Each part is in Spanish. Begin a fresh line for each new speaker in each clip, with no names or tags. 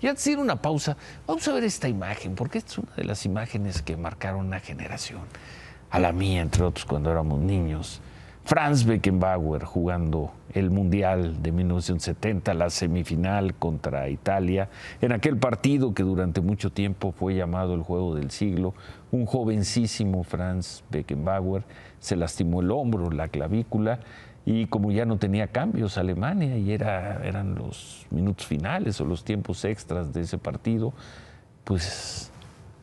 Y antes de ir a una pausa, vamos a ver esta imagen, porque esta es una de las imágenes que marcaron una generación, a la mía, entre otros, cuando éramos niños. Franz Beckenbauer jugando el Mundial de 1970, la semifinal contra Italia, en aquel partido que durante mucho tiempo fue llamado el juego del siglo, un jovencísimo Franz Beckenbauer se lastimó el hombro, la clavícula, y como ya no tenía cambios Alemania y era, eran los minutos finales o los tiempos extras de ese partido, pues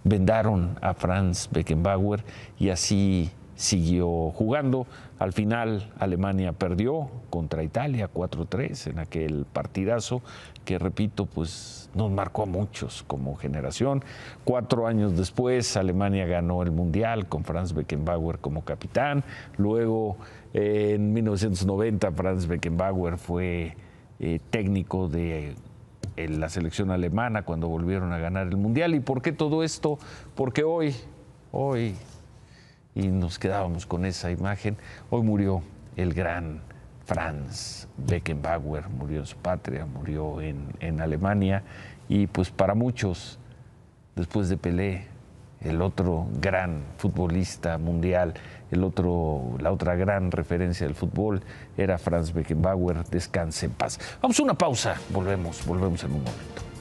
vendaron a Franz Beckenbauer y así siguió jugando. Al final Alemania perdió contra Italia 4-3 en aquel partidazo que, repito, pues nos marcó a muchos como generación. Cuatro años después Alemania ganó el Mundial con Franz Beckenbauer como capitán. Luego en 1990 Franz Beckenbauer fue eh, técnico de la selección alemana cuando volvieron a ganar el Mundial. ¿Y por qué todo esto? Porque hoy, hoy y nos quedábamos con esa imagen. Hoy murió el gran Franz Beckenbauer, murió en su patria, murió en, Alemania y pues para muchos, después de Pelé, el otro gran futbolista mundial, el otro, la otra gran referencia del fútbol era Franz Beckenbauer, descanse en paz. Vamos a una pausa, volvemos, volvemos en un momento.